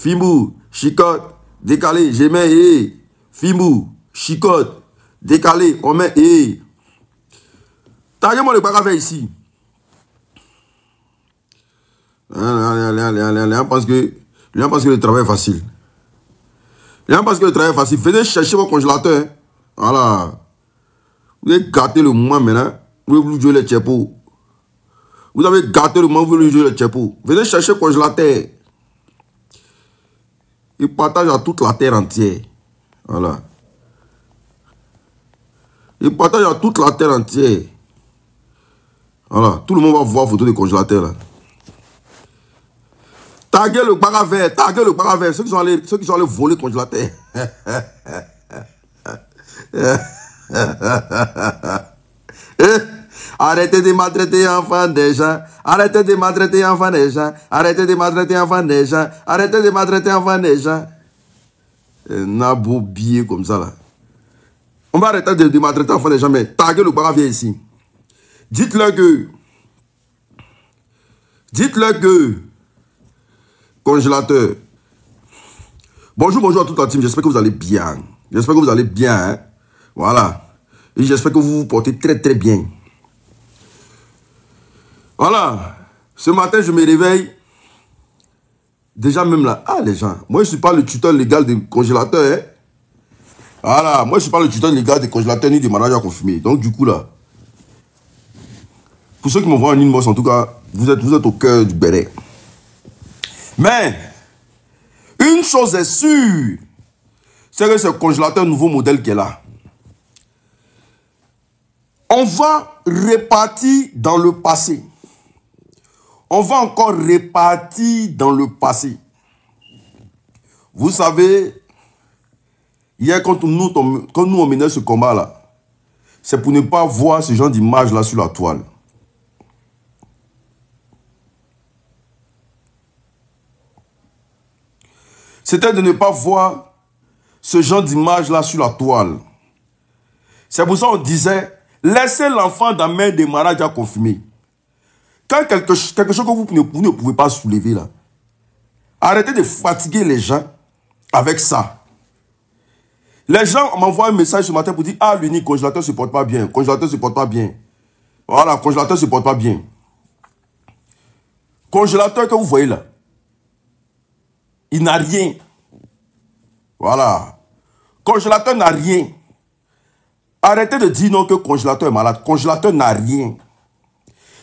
Fimou, chicote, décalé, j'ai mis. et. Fimou, chicote, décalé, on met et. Taguez-moi le bagage ici. allez, pense que, Léon pense que le travail est facile. Léon pense que le travail est facile. Venez chercher vos congélateurs. Hein. Voilà. Vous avez gâté le moment maintenant. Vous voulez jouer les tchèpos. Vous avez gâté le moment, vous voulez jouer les tchèpos. Venez chercher le congélateur. Il partage à toute la terre entière. Voilà. Il partage à toute la terre entière. Voilà. Tout le monde va voir photo de congélateur là. Taguez le bar à taguez le bar Ceux qui sont allés, voler le congélateur. Eh? Arrêtez de maltraiter enfants des Arrêtez de maltraiter enfants des gens. Arrêtez de maltraiter enfants des gens. Arrêtez de maltraiter enfants des gens. Un comme ça là. On va arrêter de, maltraiter enfants des gens, mais taguez le pas, ici. Dites-leur que. Dites-leur que. Congélateur. Bonjour, bonjour à toute la team. J'espère que vous allez bien. J'espère que vous allez bien. Hein. Voilà. Et j'espère que vous vous portez très très bien. Voilà. Ce matin, je me réveille. Déjà même là, ah les gens, moi je ne suis pas le tuteur légal des congélateurs. Hein. Voilà, moi je ne suis pas le tuteur légal des congélateurs ni des managers confirmés. Donc du coup là, pour ceux qui me voient en une bosse, en tout cas, vous êtes, vous êtes au cœur du béret. Mais, une chose est sûre, c'est que ce congélateur nouveau modèle qui est là, on va répartir dans le passé on va encore repartir dans le passé. Vous savez, hier, quand nous, quand nous on ce combat-là, c'est pour ne pas voir ce genre d'image-là sur la toile. C'était de ne pas voir ce genre d'image-là sur la toile. C'est pour ça qu'on disait, laissez l'enfant dans la main des malades à confirmer. Quand quelque, quelque chose que vous ne, pouvez pas soulever là, arrêtez de fatiguer les gens avec ça. Les gens m'envoient un message ce matin pour dire Ah, l'unique congélateur ne se porte pas bien. Congélateur ne se porte pas bien. Voilà, congélateur ne se porte pas bien. Congélateur que vous voyez là, il n'a rien. Voilà. Congélateur n'a rien. Arrêtez de dire non que congélateur est malade. Congélateur n'a rien.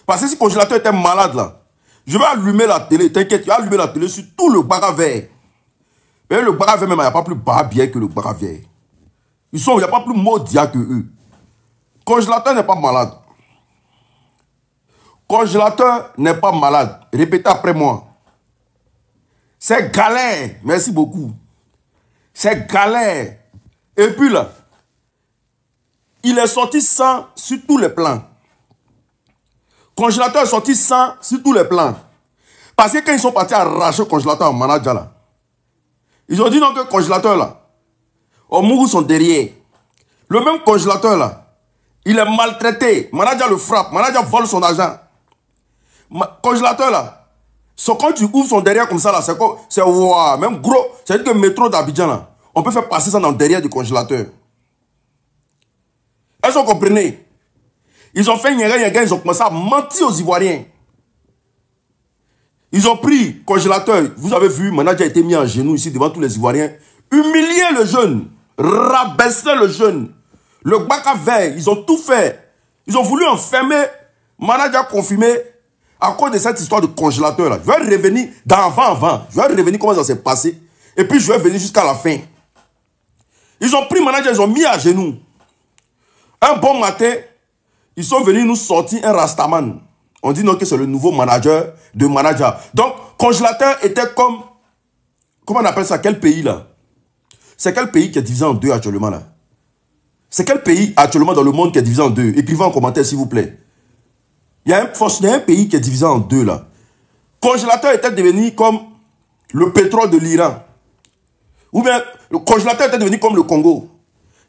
Parce que si le congélateur était malade là, je vais allumer la télé, t'inquiète, je vais allumer la télé sur tout le bar à Mais le bar à même, il n'y a pas plus bar que le bar Ils sont, il n'y a pas plus maudit que eux. Congélateur n'est pas malade. Congélateur n'est pas malade. Répétez après moi. C'est galère. Merci beaucoup. C'est galère. Et puis là, il est sorti sans sur tous les plans. Congélateur est sorti sans sur tous les plans. Parce que quand ils sont partis arracher le congélateur à là, ils ont dit non que le congélateur, là, m'ouvre sont derrière. Le même congélateur, là, il est maltraité. manager le frappe. manager vole son argent. congélateur, là, quand tu ouvres son derrière comme ça, là, c'est c'est même gros. cest à que le métro d'Abidjan, là, on peut faire passer ça dans le derrière du congélateur. elles ce que ils ont fait une ils ont commencé à mentir aux Ivoiriens. Ils ont pris congélateur. Vous avez vu, manager a été mis en genoux ici devant tous les Ivoiriens. Humilier le jeune. Rabaisser le jeune. Le bac à verre, ils ont tout fait. Ils ont voulu enfermer. Manager confirmé à cause de cette histoire de congélateur là. Je vais revenir d'avant. avant avant. Je vais revenir comment ça s'est passé. Et puis je vais venir jusqu'à la fin. Ils ont pris manager, ils ont mis à genoux. Un bon matin, ils sont venus nous sortir un Rastaman. On dit non que c'est le nouveau manager de manager. Donc, congélateur était comme... Comment on appelle ça Quel pays là C'est quel pays qui est divisé en deux actuellement là C'est quel pays actuellement dans le monde qui est divisé en deux Écrivez en commentaire s'il vous plaît. Il y, a un, il un pays qui est divisé en deux là. Congélateur était devenu comme le pétrole de l'Iran. Ou bien, le congélateur était devenu comme le Congo.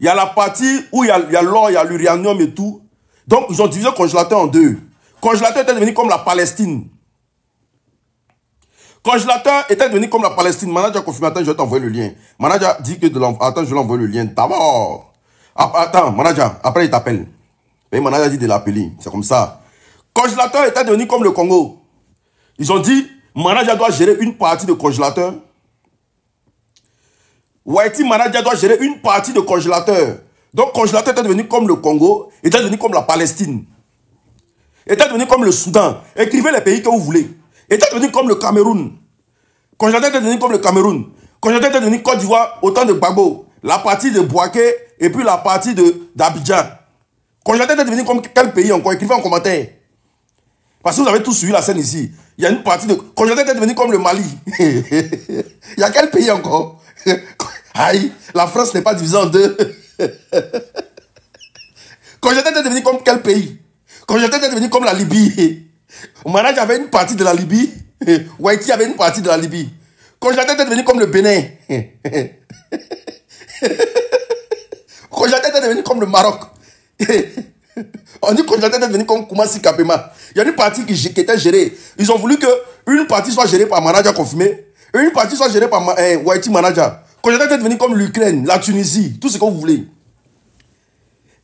Il y a la partie où il y a l'or, il y a l'uranium et tout. Donc, ils ont divisé le congélateur en deux. Congélateur était devenu comme la Palestine. Congélateur était devenu comme la Palestine. Manager confirmé. Attends, je vais t'envoyer le lien. Manager dit que de Attends, je vais l'envoyer le lien d'abord. Attends, manager. Après, il t'appelle. Mais manager dit de l'appeler. C'est comme ça. Congélateur était devenu comme le Congo. Ils ont dit, manager doit gérer une partie de congélateur. Whitey manager doit gérer une partie de congélateur. Donc, congélateur était devenu comme le Congo, était devenu comme la Palestine, était devenu comme le Soudan. Écrivez les pays que vous voulez. Était devenu comme le Cameroun. Congélateur était devenu comme le Cameroun. Congélateur était devenu Côte d'Ivoire, autant de Gbagbo, la partie de Boaké et puis la partie d'Abidjan. Congélateur était devenu comme quel pays encore Écrivez en commentaire. Parce que vous avez tous suivi la scène ici. Il y a une partie de. Congélateur était devenu comme le Mali. Il y a quel pays encore Aïe, la France n'est pas divisée en deux. Quand j'étais devenu comme quel pays Quand j'étais devenu comme la Libye. manager avait une partie de la Libye. Haïti avait une partie de la Libye. Quand j'étais devenu comme le Bénin. Quand j'étais devenu comme le Maroc. On dit qu'on j'étais devenu comme Koumassi Kapema. Il y a une partie qui, était gérée. Ils ont voulu que une partie soit gérée par manager confirmé, une partie soit gérée par un eh, manager. Quand j'étais être comme l'Ukraine, la Tunisie, tout ce que vous voulez.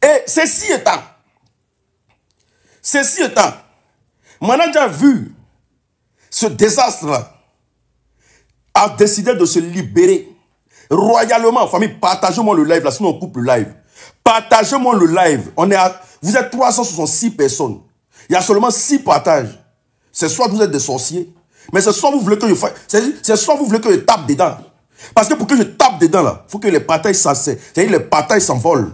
Et ceci étant, ceci étant, mon a vu ce désastre a décidé de se libérer royalement. Famille, partagez-moi le live là, sinon on coupe le live. Partagez-moi le live. On est vous êtes 366 personnes. Il y a seulement 6 partages. C'est soit vous êtes des sorciers, mais c'est soit vous voulez que je fasse, c'est soit vous voulez que je tape dedans. Parce que pour que je tape dedans, là, il faut que les batailles C'est-à-dire les batailles s'envolent.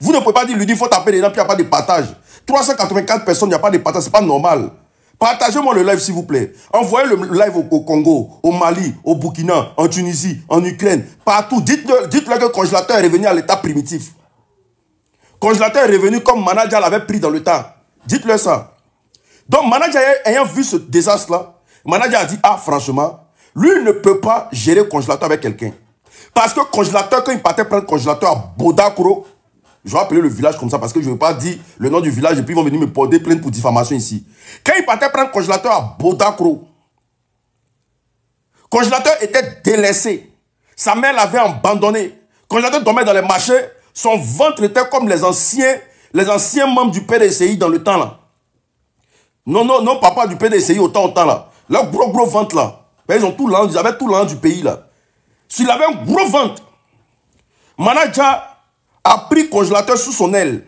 Vous ne pouvez pas dire, lui il faut taper dedans, puis il n'y a pas de partage. 384 personnes, il n'y a pas de partage, n'est pas normal. Partagez-moi le live, s'il vous plaît. Envoyez le live au, Congo, au Mali, au Burkina, en Tunisie, en Ukraine, partout. dites leur dites que le congélateur est revenu à l'état primitif. Congélateur est revenu comme Manager l'avait pris dans le temps. dites leur ça. Donc, Manager ayant vu ce désastre-là, Manager a dit, ah, franchement, lui ne peut pas gérer congélateur avec quelqu'un. Parce que congélateur, quand il partait prendre congélateur à Bodakoro, je vais appeler le village comme ça parce que je ne veux pas dire le nom du village et puis ils vont venir me porter plainte pour diffamation ici. Quand il partait prendre congélateur à Bodakoro, congélateur était délaissé. Sa mère l'avait abandonné. Congélateur dormait dans les marchés. Son ventre était comme les anciens, les anciens membres du PDCI dans le temps là. Non, non, non, papa du PDCI autant, autant là. Leur gros, gros ventre là ils ont tout ils avaient tout l'an du pays là. S'il avait un gros ventre, Manaja a pris congélateur sous son aile.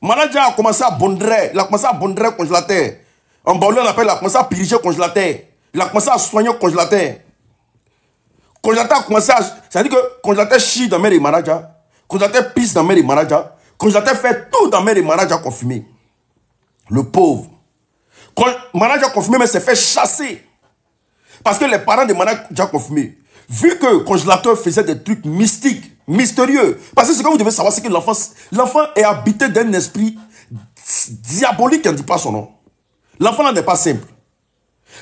Manaja a commencé à bondrer, il a commencé à bondrer congélateur. En banlieue, on appelle, il a commencé à piriger congélateur. Il a commencé à soigner congélateur. Congélateur a commencé à. C'est-à-dire que congélateur chie dans mes et Manaja. Congélateur pisse dans mes et Manaja. Congélateur fait tout dans mes manadja Manaja confirmé. Le pauvre. Manaja confirmé, mais s'est fait chasser. Parce que les parents de Manadja confirmés, vu que le congélateur faisait des trucs mystiques, mystérieux, parce que ce que vous devez savoir, c'est que l'enfant est habité d'un esprit diabolique qui ne dit pas son nom. L'enfant n'est pas simple.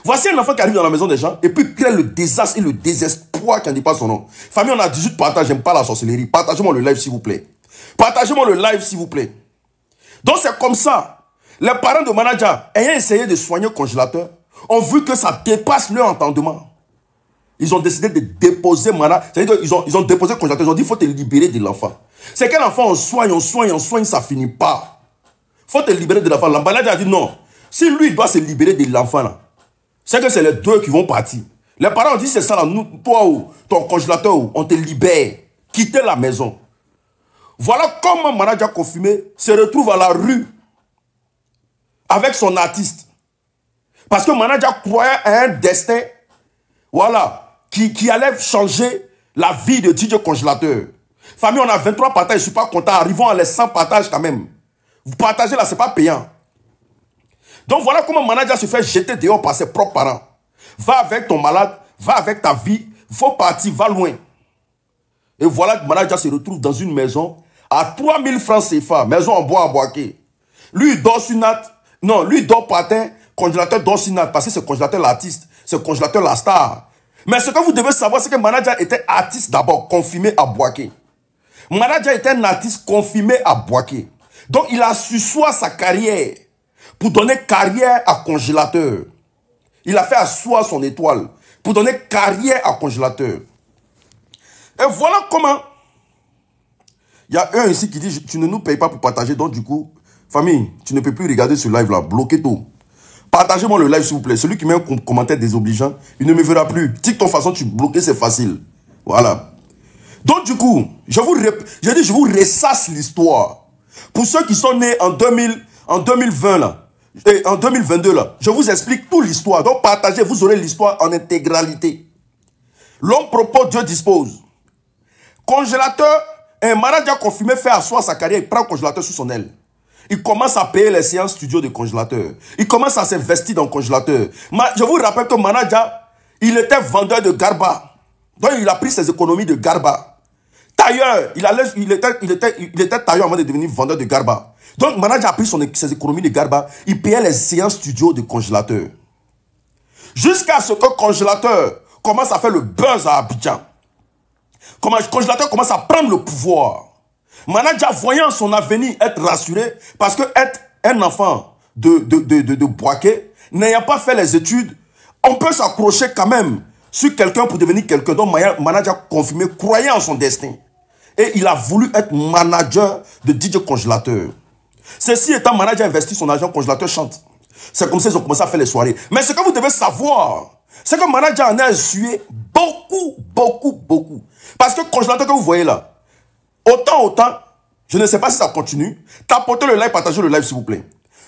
Voici un enfant qui arrive dans la maison des gens et puis crée le désastre et le désespoir qui ne dit pas son nom. Famille, on a 18 partages, j'aime pas la sorcellerie. Partagez-moi le live, s'il vous plaît. Partagez-moi le live, s'il vous plaît. Donc, c'est comme ça. Les parents de manager ayant essayé de soigner le congélateur, ont vu que ça dépasse leur entendement. Ils ont décidé de déposer Mara. C'est-à-dire qu'ils ont, ils ont déposé Ils ont dit, il faut te libérer de l'enfant. C'est qu'un enfant, on soigne, on soigne, on soigne, ça finit pas. Il faut te libérer de l'enfant. L'emballage a dit non. Si lui, il doit se libérer de l'enfant, c'est que c'est les deux qui vont partir. Les parents ont dit, c'est ça, là, nous, toi ou ton congélateur, on te libère. Quittez la maison. Voilà comment a confirmé se retrouve à la rue avec son artiste. Parce que manager croyait à un destin, voilà, qui, allait changer la vie de DJ Congélateur. Famille, on a 23 partages, je suis pas content. Arrivons à les 100 partages quand même. Vous partagez là, c'est pas payant. Donc voilà comment manager se fait jeter dehors par ses propres parents. Va avec ton malade, va avec ta vie, faut partir, va loin. Et voilà que manager se retrouve dans une maison à 3000 francs CFA, maison en bois à Boaké. Lui, il dort sur natte. Non, lui, il dort par terre congélateur d'Orsinal, parce que c'est congélateur l'artiste, c'est congélateur la star. Mais ce que vous devez savoir, c'est que Manadja était artiste d'abord, confirmé à Boaké. Manadja était un artiste confirmé à Boaké. Donc il a su soi sa carrière pour donner carrière à congélateur. Il a fait à soi son étoile pour donner carrière à congélateur. Et voilà comment. Il y a un ici qui dit, tu ne nous payes pas pour partager, donc du coup, famille, tu ne peux plus regarder ce live-là, bloquez tout. Partagez-moi le live, s'il vous plaît. Celui qui met un commentaire désobligeant, il ne me verra plus. ton façon, tu bloqué, c'est facile. Voilà. Donc, du coup, je vous, je je vous ressasse l'histoire. Pour ceux qui sont nés en, 2000, en 2020, là, et en 2022, là, je vous explique toute l'histoire. Donc, partagez, vous aurez l'histoire en intégralité. L'homme propose, Dieu dispose. Congélateur, un malade a confirmé fait soi sa carrière, il prend le congélateur sous son aile. Il commence à payer les séances studio de congélateur. Il commence à s'investir dans le congélateur. Je vous rappelle que Manaja, il était vendeur de Garba. Donc il a pris ses économies de Garba. Tailleur, il, il, était, il, était, il était tailleur avant de devenir vendeur de Garba. Donc Manaja a pris son, ses économies de Garba. Il payait les séances studio de congélateur. Jusqu'à ce que congélateur commence à faire le buzz à Abidjan. Congélateur commence à prendre le pouvoir. Manager voyant son avenir être rassuré, parce que être un enfant de, de, de, n'ayant pas fait les études, on peut s'accrocher quand même sur quelqu'un pour devenir quelqu'un. Donc a confirmé, Croyant en son destin. Et il a voulu être manager de DJ Congélateur. Ceci étant, manager investi son argent, Congélateur chante. C'est comme ça qu'ils ont commencé à faire les soirées. Mais ce que vous devez savoir, c'est que manager en a sué beaucoup, beaucoup, beaucoup. Parce que Congélateur que vous voyez là, Autant, autant, je ne sais pas si ça continue. Tapotez le live, partagez le live, s'il vous plaît.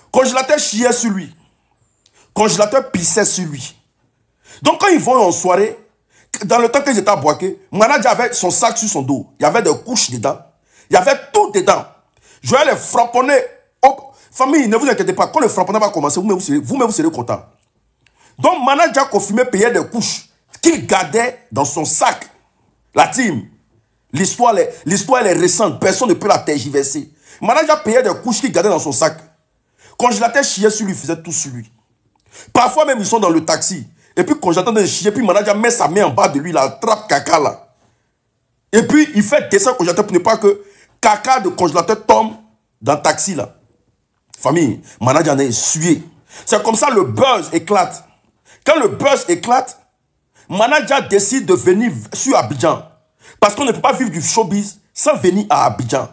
Congélateur chiait sur lui. Congélateur pissait sur lui. Donc, quand ils vont en soirée, dans le temps qu'ils étaient à Boaké, Manadja avait son sac sur son dos. Il y avait des couches dedans. Il y avait tout dedans. Je vais les framponner. Oh, famille, ne vous inquiétez pas. Quand le frapper va commencer, vous-même, vous serez, vous, serez content. Donc, manager confirmé payer des couches qu'il gardait dans son sac. La team. L'histoire, l'histoire, elle est récente. Personne ne peut la tergiverser. manager payait des couches qu'il gardait dans son sac. Quand je sur lui, faisait tout sur lui. Parfois même, ils sont dans le taxi. Et puis, quand j'attends de chier, puis Manaja met sa main en bas de lui, la attrape caca là. Et puis, il fait descendre congélateur pour ne pas que caca de congélateur tombe dans le taxi là. Famille, manager en est sué C'est comme ça le buzz éclate. Quand le buzz éclate, manager décide de venir sur Abidjan parce qu'on ne peut pas vivre du showbiz sans venir à Abidjan.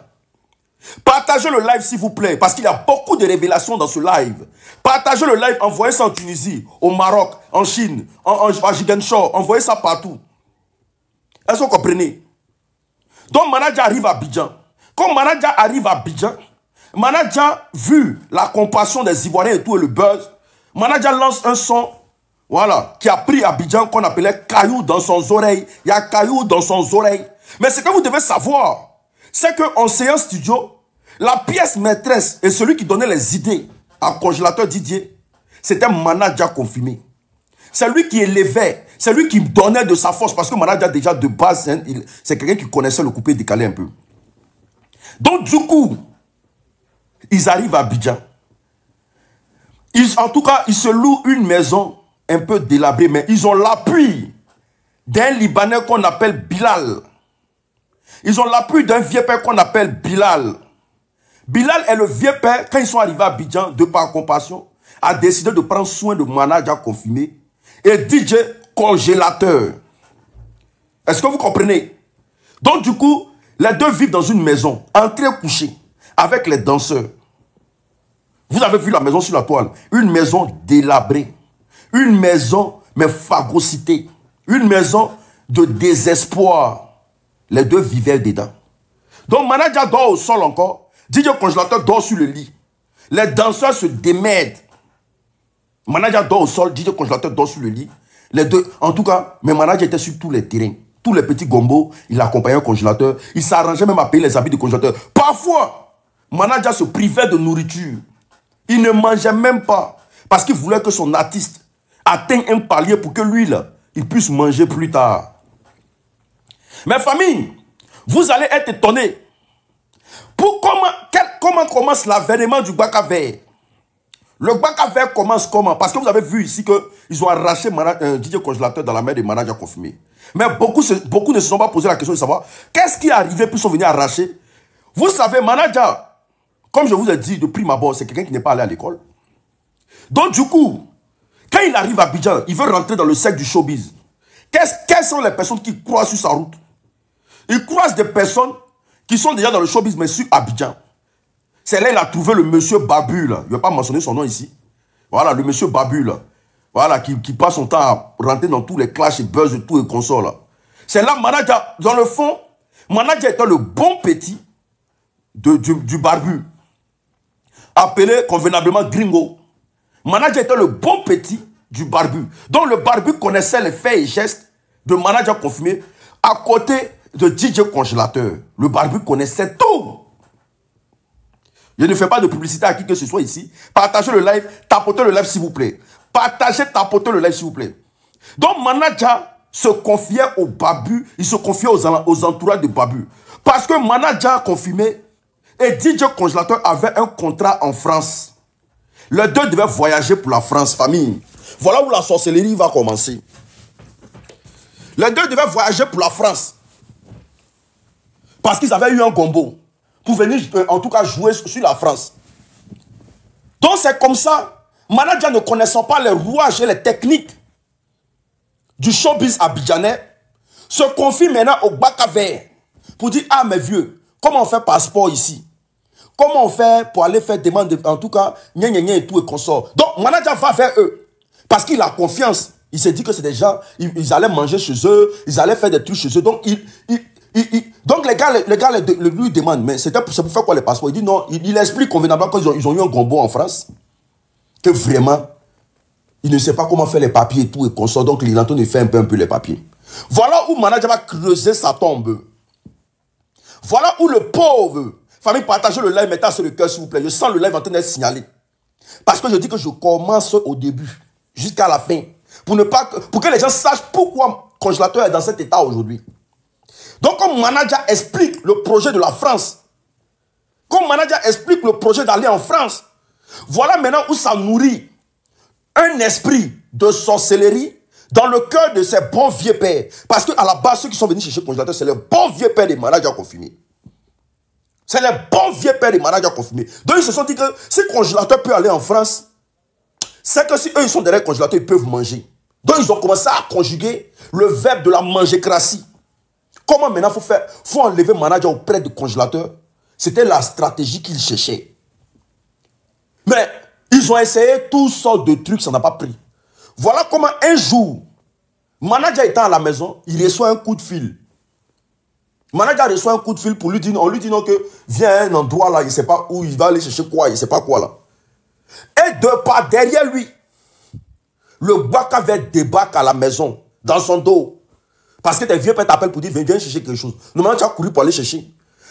Partagez le live s'il vous plaît, parce qu'il y a beaucoup de révélations dans ce live. Partagez le live, envoyez ça en Tunisie, au Maroc, en Chine, en, en, envoyez ça partout. Est-ce que vous comprenez Donc Manadja arrive à Abidjan. Quand Manadja arrive à Abidjan, Manadja, vu la compassion des Ivoiriens et tout et le buzz, Manadja lance un son voilà, qui a pris Abidjan qu'on appelait caillou dans son oreille. Il y a caillou dans son oreille. Mais ce que vous devez savoir, c'est qu'en séance studio, la pièce maîtresse et celui qui donnait les idées à congélateur Didier, c'était Manadja confirmé. C'est lui qui élevait, c'est lui qui donnait de sa force parce que Manadja, déjà de base, hein, c'est quelqu'un qui connaissait le coupé décalé un peu. Donc du coup, ils arrivent à Abidjan. en tout cas, ils se louent une maison un peu délabré, mais ils ont l'appui d'un Libanais qu'on appelle Bilal. Ils ont l'appui d'un vieux père qu'on appelle Bilal. Bilal est le vieux père, quand ils sont arrivés à Abidjan, de par compassion, a décidé de prendre soin de déjà confiné et DJ congélateur. Est-ce que vous comprenez Donc du coup, les deux vivent dans une maison, entrée couchée, avec les danseurs. Vous avez vu la maison sur la toile, une maison délabrée. Une maison, mais phagocité. Une maison de désespoir. Les deux vivaient dedans. Donc manager dort au sol encore. DJ congélateur dort sur le lit. Les danseurs se démerdent. Manager dort au sol, DJ congélateur dort sur le lit. Les deux, en tout cas, mais manager était sur tous les terrains. Tous les petits gombos, il accompagnait le congélateur. Il s'arrangeait même à payer les habits du congélateur. Parfois, manager se privait de nourriture. Il ne mangeait même pas parce qu'il voulait que son artiste atteint un palier pour que lui, là, il puisse manger plus tard. Mes familles, vous allez être étonnés. Pour comment, quel, comment commence l'avènement du Baka vert Le Baka vert commence comment Parce que vous avez vu ici qu'ils ont arraché un euh, DJ congélateur dans la main de managers confirmés. Mais beaucoup, beaucoup ne se sont pas posé la question de savoir qu'est-ce qui est arrivé pour sont venus arracher. Vous savez, manager comme je vous ai dit de prime abord, c'est quelqu'un qui n'est pas allé à l'école. Donc du coup, quand il arrive à Abidjan, il veut rentrer dans le cercle du showbiz. Quelles, sont les personnes qui croisent sur sa route Il croise des personnes qui sont déjà dans le showbiz, mais sur Abidjan. C'est là qu'il a trouvé le monsieur Babu, là. Je ne vais pas mentionner son nom ici. Voilà, le monsieur Babu, là. Voilà, qui, passe son temps à rentrer dans tous les clashs et buzz de tout les consorts, C'est là, Manadja, dans le fond, Manadja étant le bon petit de, du, du barbu, appelé convenablement Gringo. Manager était le bon petit du barbu. Donc le barbu connaissait les faits et gestes de manager confirmé à côté de DJ congélateur. Le barbu connaissait tout. Je ne fais pas de publicité à qui que ce soit ici. Partagez le live, tapotez le live s'il vous plaît. Partagez, tapotez le live s'il vous plaît. Donc manager se confiait au barbu, il se confiait aux, aux entourages de barbu. Parce que manager confirmé et DJ congélateur avait un contrat en France. Les deux devaient voyager pour la France, famille. Voilà où la sorcellerie va commencer. Les deux devaient voyager pour la France. Parce qu'ils avaient eu un combo. Pour venir, euh, en tout cas, jouer sur la France. Donc c'est comme ça. Manadja ne connaissant pas les rouages et les techniques du showbiz abidjanais, se confie maintenant au bac à verre pour dire, ah mes vieux, comment on fait passeport ici Comment on fait pour aller faire demande, en tout cas, gna gna et tout et consort. Donc, manager va faire eux. Parce qu'il a confiance. Il s'est dit que c'est des gens, ils, allaient manger chez eux, ils allaient faire des trucs chez eux. Donc, il, donc les gars, les, gars lui demandent, mais c'est pour, pour faire quoi les passeports Il dit non, il, explique convenablement qu'ils ont, ils ont eu un gombo en France. Que vraiment, il ne sait pas comment faire les papiers et tout et consort. Donc, il fait un peu, un peu les papiers. Voilà où manager va creuser sa tombe. Voilà où le pauvre Famille, partagez le live, mettez sur le cœur, s'il vous plaît. Je sens le live en train d'être signalé. Parce que je dis que je commence au début, jusqu'à la fin. Pour ne pas, pour que les gens sachent pourquoi congélateur est dans cet état aujourd'hui. Donc, comme manager explique le projet de la France, comme manager explique le projet d'aller en France, voilà maintenant où ça nourrit un esprit de sorcellerie dans le cœur de ces bons vieux pères. Parce qu'à la base, ceux qui sont venus chercher le congélateur, c'est les bons vieux pères des managers confirmés. C'est les bons vieux pères de manager à Donc ils se sont dit que si le congélateur peut aller en France, c'est que si eux ils sont derrière le congélateur, ils peuvent manger. Donc ils ont commencé à conjuguer le verbe de la mangécratie. Comment maintenant faut faire faut enlever manager auprès du congélateur C'était la stratégie qu'ils cherchaient. Mais ils ont essayé toutes sortes de trucs, ça n'a pas pris. Voilà comment un jour, manager étant à la maison, il reçoit un coup de fil a reçu un coup de fil pour lui dire, on lui dit non que viens à un endroit là, il ne sait pas où, il va aller chercher quoi, il ne sait pas quoi là. Et de pas derrière lui, le bac avait bacs à la maison, dans son dos. Parce que tes vieux pères t'appellent pour dire viens, chercher quelque chose. Normalement, tu as couru pour aller chercher.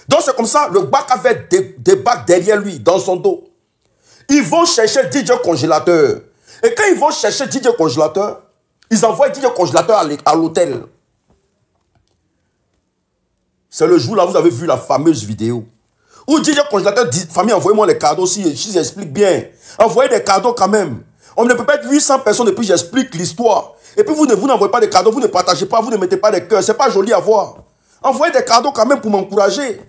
Donc c'est comme ça, le bac avait bacs derrière lui, dans son dos. Ils vont chercher DJ congélateur. Et quand ils vont chercher DJ congélateur, ils envoient DJ congélateur à l'hôtel. C'est le jour là vous avez vu la fameuse vidéo. Où DJ congélateur dit, famille, envoyez-moi les cadeaux si j'explique bien. Envoyez des cadeaux quand même. On ne peut pas être 800 personnes et puis j'explique l'histoire. Et puis vous ne vous n'envoyez pas des cadeaux, vous ne partagez pas, vous ne mettez pas des cœurs. C'est pas joli à voir. Envoyez des cadeaux quand même pour m'encourager.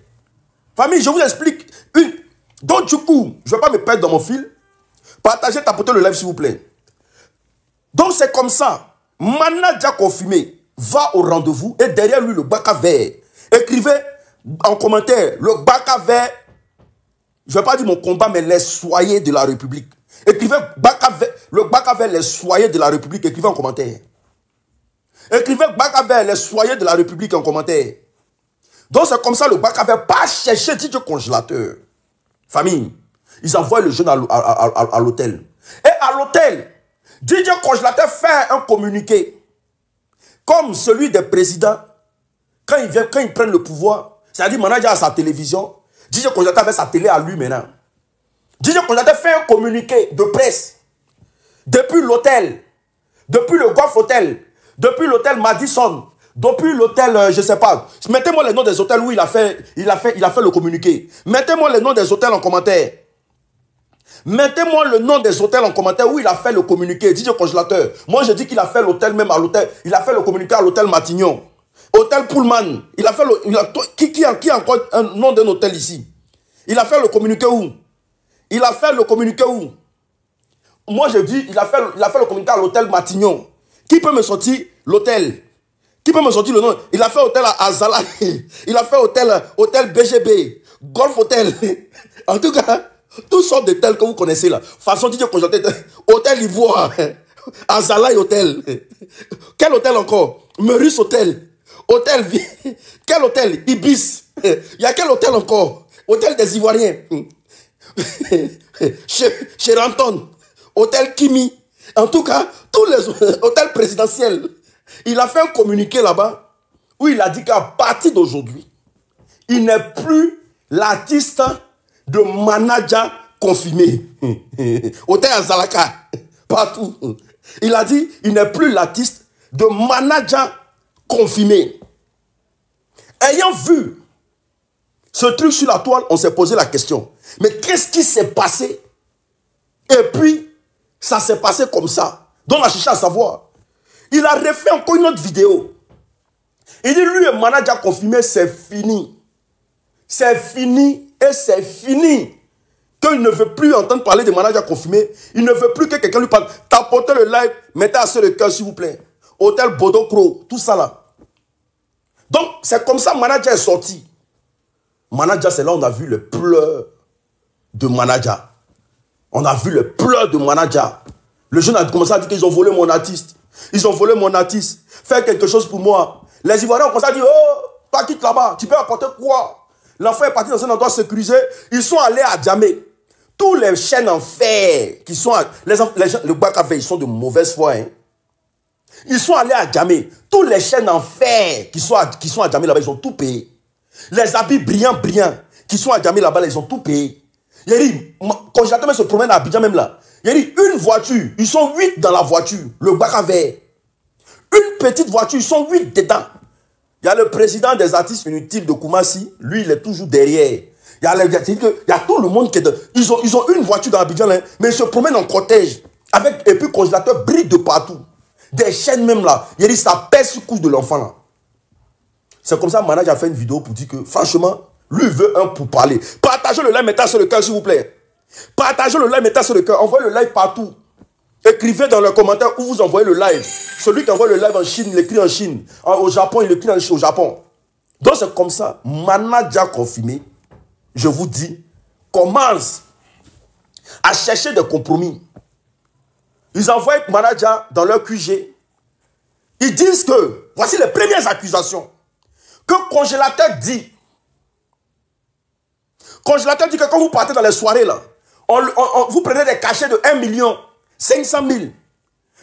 Famille, je vous explique. Donc du coup, je ne vais pas me perdre dans mon fil. Partagez, tapotez le live s'il vous plaît. Donc c'est comme ça. Mana déjà confirmé va au rendez-vous et derrière lui le bac à Écrivez en commentaire le Bac avait, je ne vais pas dire mon combat, mais les soyez de la République. Écrivez Bac le Bac avait les soyez de la République. Écrivez en commentaire. Écrivez Bac avait les soyez de la République en commentaire. Donc c'est comme ça le bac avait pas cherché Didier congélateur. Famille, ils envoient le jeune à, l'hôtel. Et à l'hôtel, Didier congélateur fait un communiqué. Comme celui des présidents quand il vient, quand il prennent le pouvoir, c'est-à-dire manager à sa télévision, DJ Konjaté avait sa télé à lui maintenant. DJ Konjaté fait un communiqué de presse depuis l'hôtel, depuis le Golf Hotel, depuis l'hôtel Madison, depuis l'hôtel, euh, je ne sais pas. Mettez-moi les noms des hôtels où il a fait, il a fait, il a fait le communiqué. Mettez-moi les noms des hôtels en commentaire. Mettez-moi le nom des hôtels en commentaire où il a fait le communiqué. DJ Congélateur. Moi, je dis qu'il a fait l'hôtel même à l'hôtel. Il a fait le communiqué à l'hôtel Matignon. Hôtel Pullman. Il a fait qui, a encore un nom d'un hôtel ici Il a fait le communiqué où Il a fait le communiqué où Moi, je dis, il a fait, il fait le communiqué à l'hôtel Matignon. Qui peut me sortir l'hôtel Qui peut me sortir le nom Il a fait hôtel à Il a fait hôtel, hôtel BGB. Golf Hôtel. En tout cas, toutes sortes d'hôtels que vous connaissez là. Façon de dire Hôtel Ivoire. Azalaï Hôtel. Quel hôtel encore Merus Hôtel. Hôtel, quel hôtel Ibis. Il y a quel hôtel encore Hôtel des Ivoiriens. chez, Hôtel Kimi. En tout cas, tous les hôtels présidentiels. Il a fait un communiqué là-bas où il a dit qu'à partir d'aujourd'hui, il n'est plus l'artiste de manager confirmé. Hôtel Azalaka. partout. Il a dit, il n'est plus l'artiste de manager confirmé. Ayant vu ce truc sur la toile, on s'est posé la question. Mais qu'est-ce qui s'est passé Et puis, ça s'est passé comme ça. Donc, on a cherché à savoir. Il a refait encore une autre vidéo. Il dit, lui Le manager confirmé, c'est fini. C'est fini et c'est fini. Qu'il ne veut plus entendre parler de manager confirmé. Il ne veut plus que quelqu'un lui parle. Tapotez le live, mettez assez le cœur, s'il vous plaît hôtel Bodo Crow, tout ça là. Donc, c'est comme ça Manager est sorti. Manager, c'est là on a vu le pleur de Manager. On a vu le pleur de Manager. Le jeune a commencé à dire qu'ils ont volé mon artiste. Ils ont volé mon artiste. Fais quelque chose pour moi. Les Ivoiriens ont commencé à dire, oh, pas quitte là-bas. Tu peux apporter quoi L'enfant est parti dans un endroit sécurisé. Ils sont allés à Djamé. Tous les chaînes en fer qui sont... Les, gens, les, ils sont de mauvaise foi. Hein. Ils sont allés à Djamé. Tous les chaînes en fer qui sont à, qui sont à Djamé là-bas, ils ont tout payé. Les habits brillants, brillants qui sont à Djamé là-bas, ils ont tout payé. Il dit, quand se promène à Abidjan même là, il une voiture, ils sont huit dans la voiture, le bac à verre. Une petite voiture, ils sont huit dedans. Il y a le président des artistes inutiles de Koumassi, lui, il est toujours derrière. Il y a, il y a tout le monde qui est ils ont, une voiture dans Abidjan, là, hein, mais ils se promènent en cortège. Avec, et puis, congélateur brille de partout. Des chaînes même là. Il a dit, ça pèse sous couche de l'enfant là. C'est comme ça, Manadja a fait une vidéo pour dire que, franchement, lui veut un pour parler. Partagez le live mettez-le sur le cœur, s'il vous plaît. Partagez le live mettez-le sur le cœur. Envoyez le live partout. Écrivez dans les commentaires où vous envoyez le live. Celui qui envoie le live en Chine, il écrit en Chine. Au Japon, il écrit en Chine, au Japon. Donc c'est comme ça. a confirmé, je vous dis, commence à chercher des compromis. Ils envoient manager dans leur QG. Ils disent que, voici les premières accusations, que congélateur dit. Congélateur dit que quand vous partez dans les soirées, là, vous prenez des cachets de 1 million, 500 000.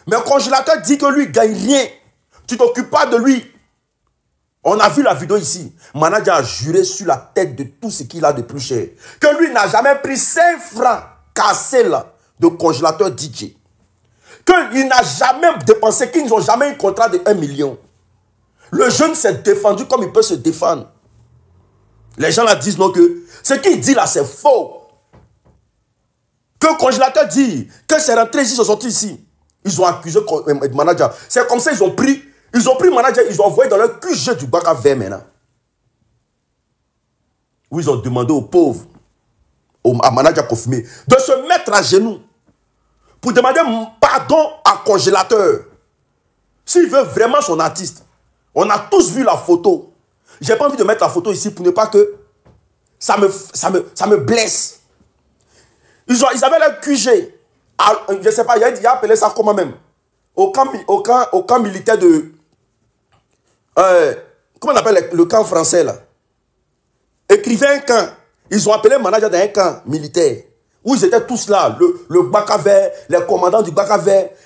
Mais congélateur dit que lui, il gagne rien. Tu t'occupes pas de lui. On a vu la vidéo ici. Manager a juré sur la tête de tout ce qu'il a de plus cher. Que lui n'a jamais pris 5 francs cassés de congélateur DJ qu'il n'a jamais dépensé, qu'ils n'ont jamais eu un contrat de 1 million. Le jeune s'est défendu comme il peut se défendre. Les gens là disent non que ce qu'il dit là, c'est faux. Que le congélateur dit que c'est rentré ici, ils sont sortis ici. Ils ont accusé le manager. C'est comme ça qu'ils ont pris. Ils ont pris le manager, ils ont envoyé dans leur QG du bac maintenant. Où ils ont demandé aux pauvres, au manager confirmé, de se mettre à genoux pour demander pardon à congélateur. S'il veut vraiment son artiste, on a tous vu la photo. J'ai pas envie de mettre la photo ici pour ne pas que ça me, ça me, ça me blesse. Ils, avaient leur QG. je sais pas, il a, appelé ça comment même au camp, militaire de... Euh, comment on appelle le camp français là Écrivez un camp. Ils ont appelé le manager d'un camp militaire où ils étaient tous là, le, le bac à les commandants du bac à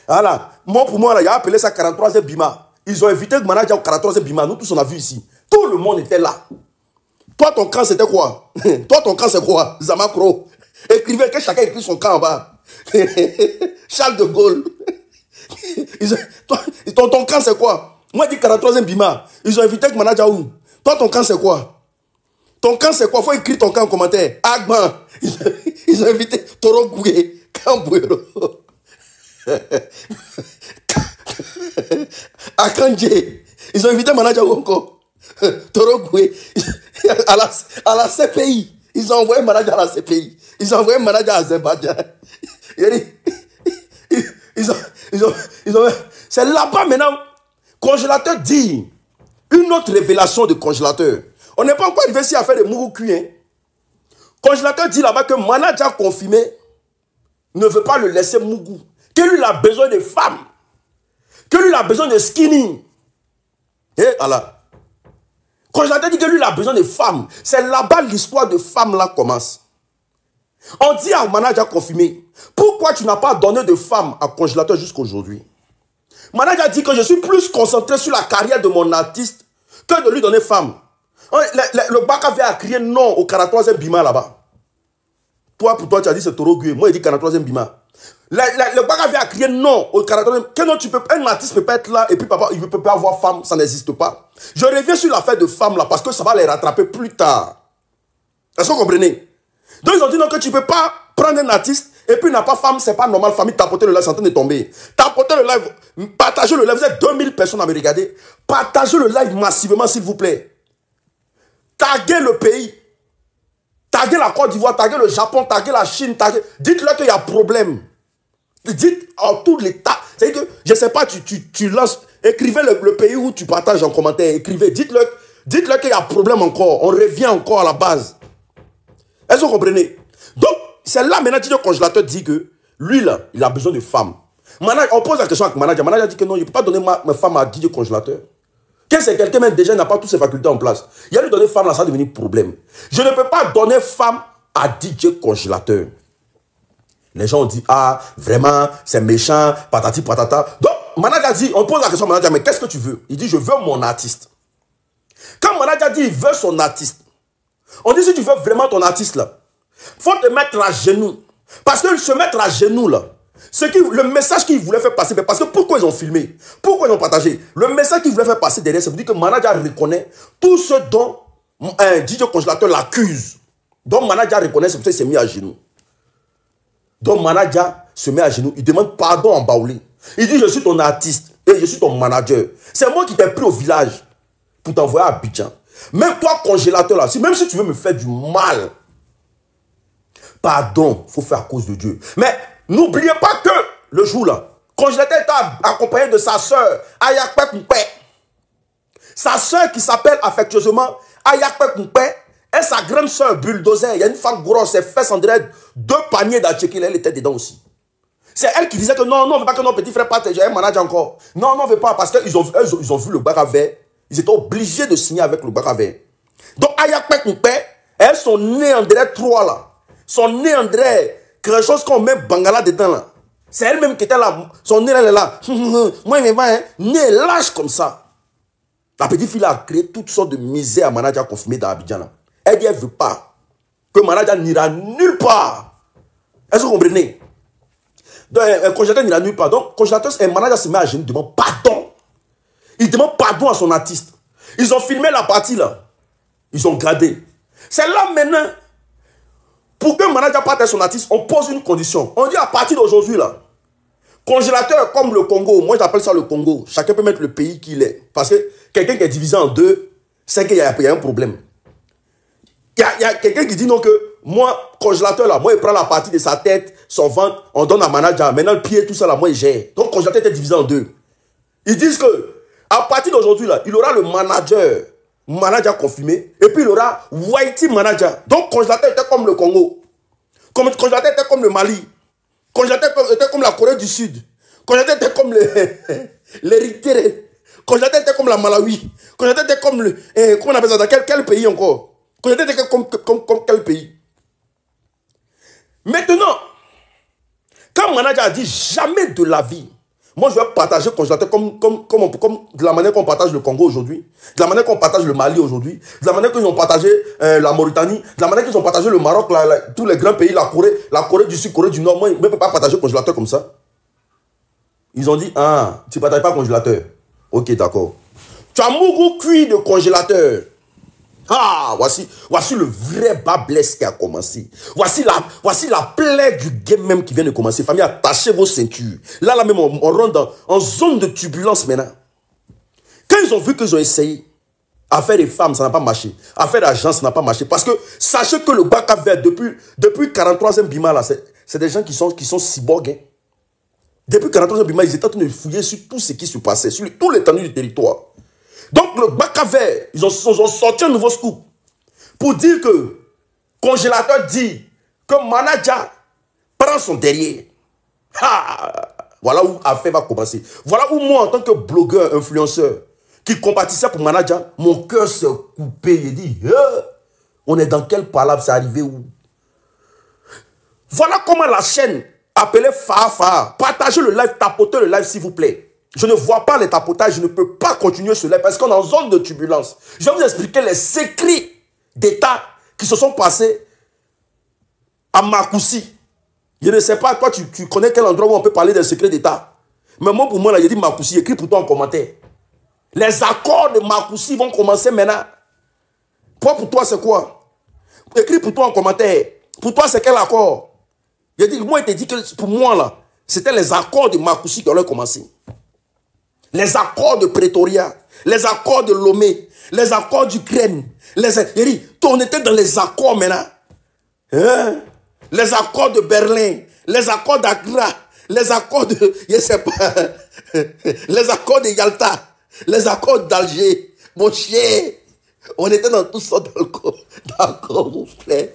Voilà. Moi, pour moi, là... il a appelé ça 43e Bima. Ils ont invité manager au 43e Bima. Nous tous, on a vu ici. Tout le monde était là. Toi, ton camp, c'était quoi Toi, ton camp, c'est quoi Zamakro. Écrivez que chacun écrit son camp en bas. Charles de Gaulle. Ils Toi, ton, ton camp, c'est quoi Moi, je dis 43e Bima. Ils ont invité manager où Toi, ton camp, c'est quoi Ton camp, c'est quoi Faut écrire ton camp en commentaire. Agman. Ils ont invité Torogwe, à Akanje. Ils ont invité Manaja Wonko, Torogoué, à la, à la CPI. Ils ont envoyé manager à la CPI. Ils ont envoyé manager à Azerbaïdjan. c'est là-bas maintenant. Congélateur dit une autre révélation de congélateur. On n'est pas encore arrivé ici à faire des mourous Congélateur dit là-bas que manager confirmé ne veut pas le laisser Mougou. Que lui, a besoin de femmes. Que lui, a besoin de skinning. Et eh, voilà. Congélateur dit que lui, a besoin de femmes. C'est là-bas l'histoire de femmes là commence. On dit à manager confirmé, pourquoi tu n'as pas donné de femmes à congélateur jusqu'à aujourd'hui a dit que je suis plus concentré sur la carrière de mon artiste que de lui donner femmes. Oh, le bac avait à crier non au 43e Bima là-bas. Toi, pour toi, tu as dit c'est gué. Moi, il dit 43e Bima. Le, le, le bac avait à crier non au 43e. non tu peux, un artiste peut pas être là et puis papa, il ne peut pas avoir femme, ça n'existe pas. Je reviens sur l'affaire de femme là parce que ça va les rattraper plus tard. Est-ce que vous comprenez Donc, ils ont dit non, que tu ne peux pas prendre un artiste et puis il n'a pas femme, c'est pas normal. Famille, tapotez le live, c'est en train de tomber. Tapoter le live, partagez le live. Vous êtes 2000 personnes à me regarder. Partagez le live massivement, s'il vous plaît. Taguez le pays. Taguez la Côte d'Ivoire, taguez le Japon, taguez la Chine, Dites-leur qu'il y a problème. Dites en tout l'État. C'est-à-dire que, je ne sais pas, tu, tu, tu lances. Écrivez le, pays où tu partages en commentaire. Écrivez. Dites-leur dites, qu'il y a problème encore. On revient encore à la base. Est-ce que vous comprenez Donc, c'est là maintenant que le congélateur dit que lui, là, il a besoin de femmes. on pose la question avec Manager. Manager dit que non, il ne peut pas donner ma, ma femme à Didier congélateur c'est quelqu'un même déjà n'a pas toutes ses facultés en place. Il y a lui donner femme là, ça devient problème. Je ne peux pas donner femme à DJ congélateur. Les gens ont dit, ah, vraiment, c'est méchant, patati patata. Donc, Managa dit, on pose la question à mais qu'est-ce que tu veux Il dit, je veux mon artiste. Quand Managa dit, il veut son artiste, on dit, si tu veux vraiment ton artiste là, faut te mettre à genoux. Parce que se mettre à genoux là, ce qui, le message qu'ils voulaient faire passer, parce que pourquoi ils ont filmé Pourquoi ils ont partagé Le message qu'ils voulaient faire passer derrière, ça veut dire que manager reconnaît tout ce dont un DJ congélateur l'accuse. Donc manager reconnaît, c'est pour ça qu'il s'est mis à genoux. Donc manager se met à genoux, il demande pardon en baoulé. Il dit, je suis ton artiste et je suis ton manager. C'est moi qui t'ai pris au village pour t'envoyer à Abidjan. Même toi, congélateur, là, même si tu veux me faire du mal, pardon, faut faire à cause de Dieu. Mais N'oubliez pas que le jour-là, quand j'étais accompagné de sa sœur, Ayakpe sa sœur qui s'appelle affectueusement Ayakpe Moupé, et sa grande sœur Bulldozer, il y a une femme grosse, ses fesses en direct deux paniers d'achekil, elle était dedans aussi. C'est elle qui disait que non, non, on ne veut pas que nos petits frères partent, j'ai un manager encore. Non, non, on veut pas, parce qu'ils ont, ils ont, ils ont vu le bac à Ils étaient obligés de signer avec le bac à Donc, Ayakpe Moupé, elles sont nées en direct trois là. Sont nées en direct quelque chose qu'on met Bangala dedans là. C'est elle-même qui était là. Son nez, elle est là. Moi, il va, hein. Nez lâche comme ça. La petite fille a créé toutes sortes de misères à Manadja confirmée dans Abidjan. Là. Elle dit, elle ne veut pas. Que Manadja n'ira nulle part. Est-ce que vous comprenez Donc, un congélateur n'ira nulle part. Donc, congélateur, un manager se met à genoux, demande pardon. Il demande pardon à son artiste. Ils ont filmé la partie là. Ils ont gardé. C'est là maintenant pour que manager parte son artiste, on pose une condition. On dit à partir d'aujourd'hui, là, congélateur comme le Congo, moi j'appelle ça le Congo, chacun peut mettre le pays qu'il est. Parce que quelqu'un qui est divisé en deux, c'est qu'il y, a un problème. Il y a, quelqu'un qui dit non que moi, congélateur là, moi il prend la partie de sa tête, son ventre, on donne à manager. Maintenant le pied, tout ça là, moi il gère. Donc congélateur est divisé en deux. Ils disent que à partir d'aujourd'hui là, il aura le manager manager confirmé, et puis il aura Whitey manager. Donc congélateur était comme le Congo, comme, était comme le Mali, congélateur était comme la Corée du Sud, congélateur était comme l'Érythrée, congélateur était comme la Malawi, congélateur était comme le... Eh, comment on appelle ça quel, pays encore Congélateur était comme, comme, comme quel pays Maintenant, quand manager a dit jamais de la vie, moi, je vais partager le congélateur comme, de la manière qu'on partage le Congo aujourd'hui, de la manière qu'on partage le Mali aujourd'hui, de la manière qu'ils ont partagé euh, la Mauritanie, de la manière qu'ils ont partagé le Maroc, tous les grands pays, la Corée, la Corée du Sud, Corée du Nord. Moi, je ne peux pas partager le congélateur comme ça. Ils ont dit, ah, tu ne partages pas le congélateur. Ok, d'accord. Tu as beaucoup cuit de congélateur. Ah, voici, voici le vrai bas blesse qui a commencé. Voici la, voici la plaie du game même qui vient de commencer. Famille, attachez vos ceintures. Là, là même, on, rentre en zone de turbulence maintenant. Quand ils ont vu qu'ils ont essayé, faire des femmes, ça n'a pas marché. Affaire d'agence, ça n'a pas marché. Parce que sachez que le bac à vert, depuis, depuis 43e Bima, là, c'est des gens qui sont, qui sont cyborgs. Hein. Depuis 43e Bima, ils étaient en train de fouiller sur tout ce qui se passait, sur tout l'étendue du territoire. Donc le bac à verre, ils ont, sorti un nouveau scoop pour dire que congélateur dit que manager prend son derrière. voilà où affaire va commencer. Voilà où moi, en tant que blogueur, influenceur, qui compatissait pour manager, mon cœur se coupé J'ai dit, hein? on est dans quel palabre, c'est arrivé où Voilà comment la chaîne appelée Fafa, partagez le live, tapotez le live s'il vous plaît. Je ne vois pas les tapotages, je ne peux pas continuer cela parce qu'on est en zone de turbulence. Je vais vous expliquer les secrets d'État qui se sont passés à Marcoussi. Je ne sais pas, toi, tu, connais quel endroit où on peut parler des secrets d'État. Mais moi, pour moi, là, j'ai dit écris pour toi en commentaire. Les accords de Makoussi vont commencer maintenant. pour toi, c'est quoi Écris pour toi en commentaire. Pour toi, c'est quel accord J'ai dit, moi, il te dit que pour moi, là, c'était les accords de Makoussi qui allaient commencer les accords de Pretoria, les accords de Lomé, les accords d'Ukraine. Les... on était dans les accords maintenant. Hein? Les accords de Berlin, les accords d'Agra, les accords de, les accords de Yalta, les accords d'Alger. Mon chien. on était dans tout ça d'accord, mon frère.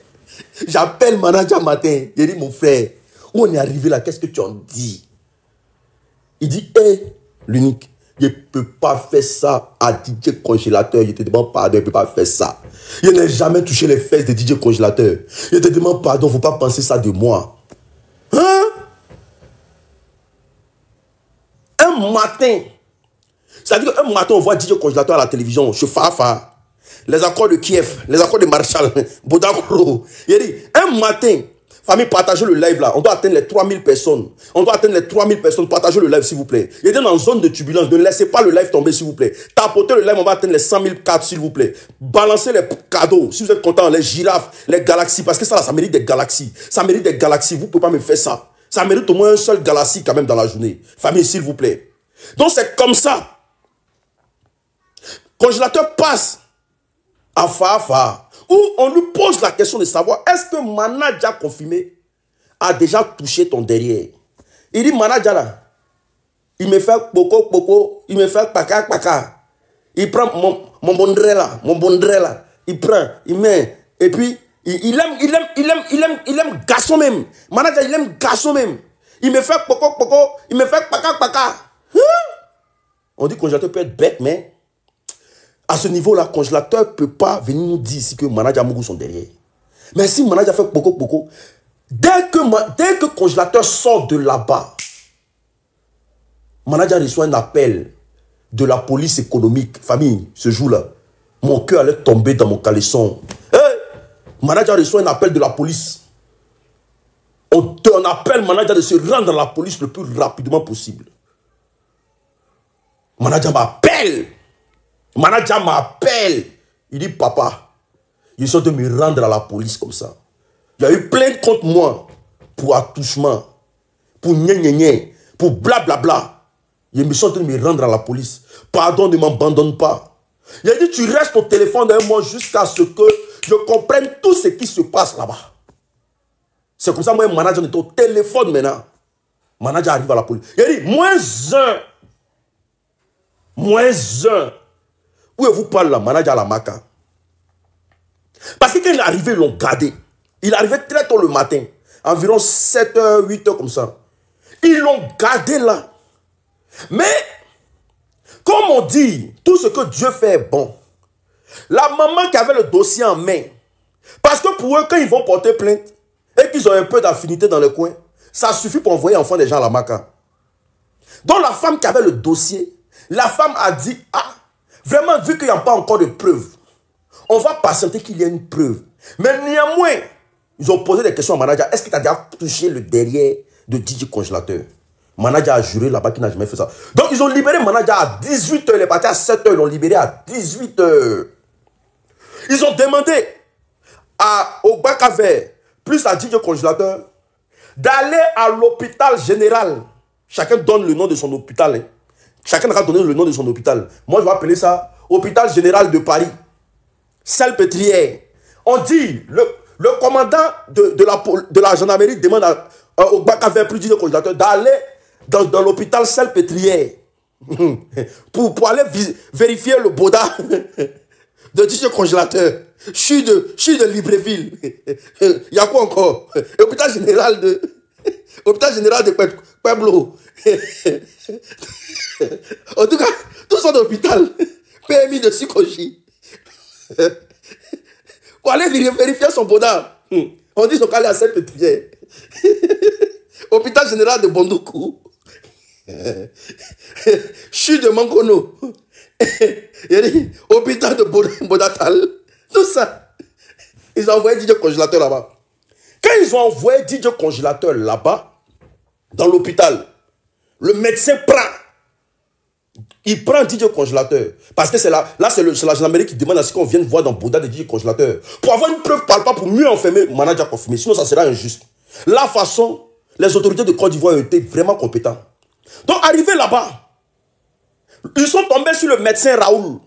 J'appelle manager matin, il dit, mon frère, où on est arrivé là, qu'est-ce que tu en dis Il dit, hé, eh, l'unique, je ne peux pas faire ça à DJ congélateur. Je te demande pardon, je ne peux pas faire ça. Je n'ai jamais touché les fesses de DJ congélateur. Je te demande pardon, il ne faut pas penser ça de moi. Hein? Un matin, c'est-à-dire qu'un matin, on voit DJ congélateur à la télévision, je fafa. Les accords de Kiev, les accords de Marshall, Bodakoro. Il dit, un matin, Famille, partagez le live là. On doit atteindre les 3000 personnes. On doit atteindre les 3000 personnes. Partagez le live, s'il vous plaît. Il dans une zone de turbulence. Ne laissez pas le live tomber, s'il vous plaît. Tapotez le live, on va atteindre les 100 000 cartes, s'il vous plaît. Balancez les cadeaux. Si vous êtes content, les girafes, les galaxies. Parce que ça, ça mérite des galaxies. Ça mérite des galaxies. Vous ne pouvez pas me faire ça. Ça mérite au moins un seul galaxie quand même dans la journée. Famille, s'il vous plaît. Donc, c'est comme ça. Congélateur passe Afa, Fafa où on lui pose la question de savoir est-ce que Manadja confirmé a déjà touché ton derrière. Il dit Manadja là, il me fait beaucoup beaucoup, il me fait paka paka. Il prend mon, mon bondré là, mon bondré là, il prend, il met, et puis il, aime, il aime, il aime, il aime, il aime garçon même. Manadja, il aime garçon même. Il me fait beaucoup beaucoup, il me fait paka paka. Hein? On dit qu'on peut être bête, mais à ce niveau-là, le congélateur ne peut pas venir nous dire que manager Mougou sont derrière. Mais si Manadja fait beaucoup, beaucoup, dès que, dès que congélateur sort de là-bas, manager reçoit un appel de la police économique. Famille, ce jour-là, mon cœur allait tomber dans mon caleçon. Hey! reçoit un appel de la police. On, appelle manager de se rendre à la police le plus rapidement possible. Manager m'appelle Manager m'appelle. Il dit, papa, ils sont de me rendre à la police comme ça. Il y a eu de contre moi pour attouchement, pour gna pour blablabla. Bla, bla. Ils me sont de me rendre à la police. Pardon, ne m'abandonne pas. Il a dit, tu restes au téléphone d'un mois jusqu'à ce que je comprenne tout ce qui se passe là-bas. C'est comme ça, moi, manager est au téléphone maintenant. Manager arrive à la police. Il a dit, moins un. Moins un. Où vous parle la manager à la maca Parce que quand il est arrivé, ils l'ont gardé. Il arrivait très tôt le matin, environ 7h, 8h comme ça. Ils l'ont gardé là. Mais, comme on dit, tout ce que Dieu fait est bon. La maman qui avait le dossier en main, parce que pour eux, quand ils vont porter plainte et qu'ils ont un peu d'affinité dans le coin, ça suffit pour envoyer enfant des gens à la maca. Donc la femme qui avait le dossier, la femme a dit, ah, Vraiment, vu qu'il n'y a pas encore de preuves, on va patienter qu'il y ait une preuve. Mais néanmoins, ils ont posé des questions à Manadja. Est-ce que tu as déjà touché le derrière de DJ congélateur Manadja a juré là-bas qu'il n'a jamais fait ça. Donc, ils ont libéré Manadja à 18h. Les est à 7h. Ils l'ont libéré à 18h. Ils ont demandé au bac à plus à DJ congélateur, d'aller à l'hôpital général. Chacun donne le nom de son hôpital. Hein. Chacun va donner le nom de son hôpital. Moi, je vais appeler ça Hôpital Général de Paris. Salpêtrière. On dit, le, commandant de, la, de la gendarmerie demande euh, au bac à plus de congélateur d'aller dans, l'hôpital Salpêtrière pour, pour aller vérifier le boda de DJ congélateur. Je suis de, je suis de Libreville. Il y a quoi encore Hôpital général de... Hôpital général de Pueblo. en tout cas, tout son hôpital, permis de psychologie. Pour aller vérifier son bonheur. On dit qu'on allait à Saint-Pétrière. Hôpital général de Bondoukou. Chute de Mangono. Hôpital de Bodatal. Tout ça. Ils ont envoyé DJ congélateur là-bas. Quand ils ont envoyé DJ congélateur là-bas, dans l'hôpital. Le médecin prend. Il prend DJ congélateur. Parce que c'est là, là c'est la Amérique qui demande à ce qu'on vienne voir dans Bouddha de DJ congélateur. Pour avoir une preuve pas pour mieux enfermer manager confirmé. Sinon, ça sera injuste. La façon, les autorités de Côte d'Ivoire ont été vraiment compétentes. Donc, arrivé là-bas, ils sont tombés sur le médecin Raoul.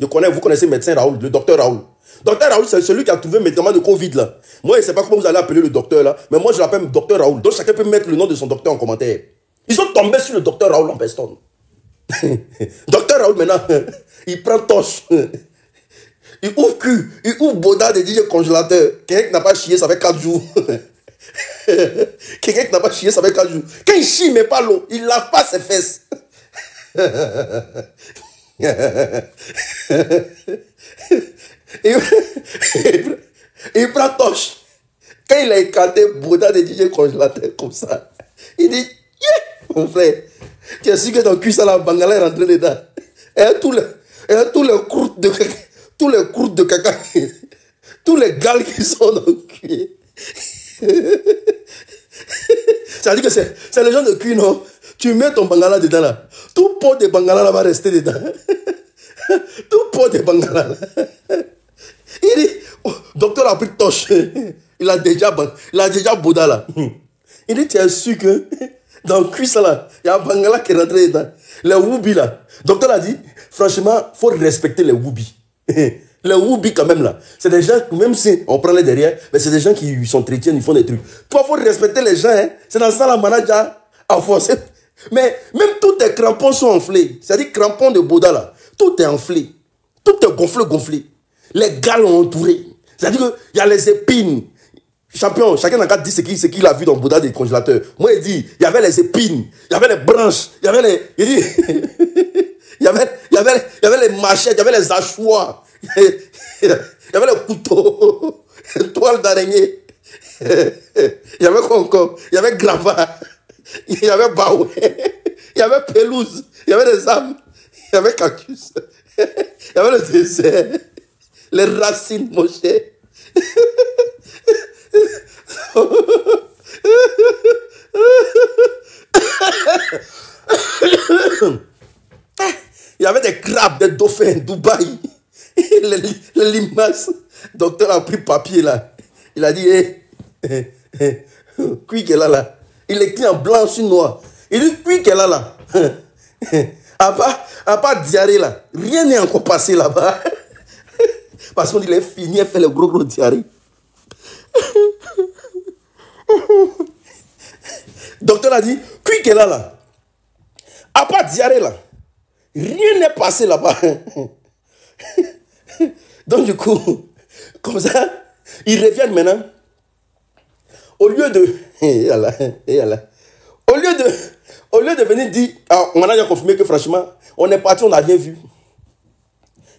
vous connaissez le médecin Raoul, le docteur Raoul. Docteur Raoul, c'est celui qui a trouvé le médicament de Covid là. Moi, je ne sais pas comment vous allez appeler le docteur là, mais moi je l'appelle docteur Raoul. Donc chacun peut mettre le nom de son docteur en commentaire. Ils sont tombés sur le docteur Raoul en personne. docteur Raoul maintenant, il prend torche. il ouvre cul, il ouvre Boda des DJ congélateur. Quelqu'un qui n'a pas chié, ça fait 4 jours. Quelqu'un qui n'a pas chié, ça fait 4 jours. Quand il chie, mais pas l'eau, il lave pas ses fesses. Il, prend prend torche. Quand il a écarté Bouddha de DJ congélateur comme ça, il dit Mon frère, tu as su que ton cuisson la bangala est rentré dedans. Et tous les, et tous les croûtes de caca, tous les croûtes de caca, tous les gales qui sont dans le cuir. Ça veut dire que c'est le genre de cul, non Tu mets ton bangala dedans là. Tout pot de bangala là va rester dedans. Tout pot de bangala là. Il dit, oh, docteur a pris torche. Il a déjà, il a déjà Bouddha là. Il dit, tu as su que dans le cuisse là, il y a Bangala qui est rentré dedans. Les là. Docteur a dit, franchement, il faut respecter les Woubi. Les Woubi quand même là. C'est des gens, même si on prend les derrière, mais c'est des gens qui sont chrétiens, ils font des trucs. Toi, il faut respecter les gens, hein. C'est dans ça la manager à forcé. Mais même tous tes crampons sont enflés. C'est-à-dire crampons de Bouddha là. Tout est enflé. Tout est gonflé, gonflé les gars l'ont entouré. C'est-à-dire qu'il y a les épines. Champion, chacun a dit ce qu'il a vu dans Bouddha des congélateurs. Moi, il dit, il y avait les épines, il y avait les branches, il y avait les... Il il, y avait, avait, les machettes, il y avait les hachoirs, il y avait les couteaux, toile d'araignée. Il y avait concombre, il y avait gravat, il y avait baoué, il y avait pelouse, il y avait des âmes, il y avait cactus, il y avait le désert les racines, mon cher. Il y avait des crabes, des dauphins, Dubaï. Les, limaces. Le docteur a pris papier là. Il a dit, hé, eh, eh, eh qu'elle là. Il écrit en blanc sur noir. Il dit, puis qu'elle a là. À à part diarrhée là, rien n'est encore passé là-bas. Parce qu'on dit, elle est finie, fait le gros gros diarrhée. Docteur a dit, qui est là, là À part diarrhée là, rien n'est passé là-bas. Donc du coup, comme ça, ils reviennent maintenant. Au lieu de... Eh, eh, au lieu de, au lieu de venir dire, ah, on a déjà confirmé que franchement, on est parti, on n'a rien vu.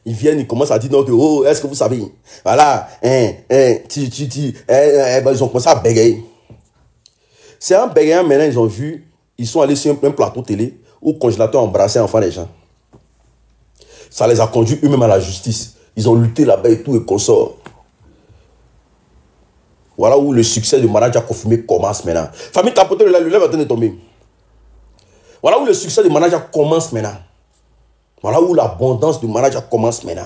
Ils viennent, ils commencent à dire oh, est-ce que vous savez Voilà, hein, hein, hein, ben, ils ont commencé à bégayer. C'est en bégayant maintenant, ils ont vu, ils sont allés sur un, plateau télé où le congélateur embrassait enfin les gens. Ça les a conduits eux-mêmes à la justice. Ils ont lutté là-bas et tout, et consort. Voilà où le succès du manager confirmé commence maintenant. Famille tapotez le lève est tomber. Voilà où le succès du manager commence maintenant. Voilà où l'abondance du manager commence maintenant.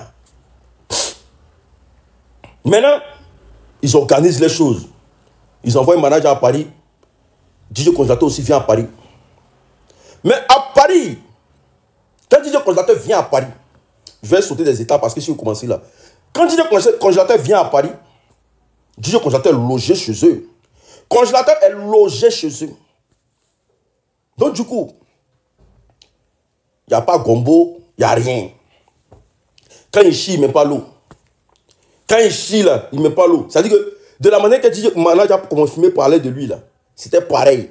Maintenant, ils organisent les choses. Ils envoient un manager à Paris. DJ Constateur aussi vient à Paris. Mais à Paris, quand DJ Constateur vient à Paris, je vais sauter des étapes parce que si vous commencez là. Quand DJ Congélateur vient à Paris, DJ Congélateur est logé chez eux. Congélateur est logé chez eux. Donc du coup, il n'y a pas Gombo, il n'y a rien. Quand il chie, il ne met pas l'eau. Quand il chie, là, il ne met pas l'eau. C'est-à-dire que de la manière que DJ commencé confirmé parler de lui, là, c'était pareil.